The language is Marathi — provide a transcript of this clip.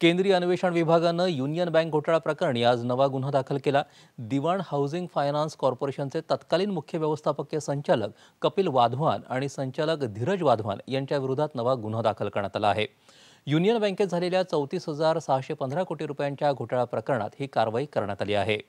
केंद्रीय अन्वेषण विभागानं युनियन बँक घोटाळा प्रकरणी आज नवा गुन्हा दाखल केला दिवाण हाऊसिंग फायनान्स कॉर्पोरेशनचे तत्कालीन मुख्य व्यवस्थापकीय संचालक कपिल वाधवान आणि संचालक धीरज वाधवान यांच्या विरोधात नवा गुन्हा दाखल करण्यात आला आहे युनियन बँकेत झालेल्या चौतीस हजार सहाशे पंधरा कोटी रुपयांच्या घोटाळा प्रकरणात ही कारवाई करण्यात आली आहे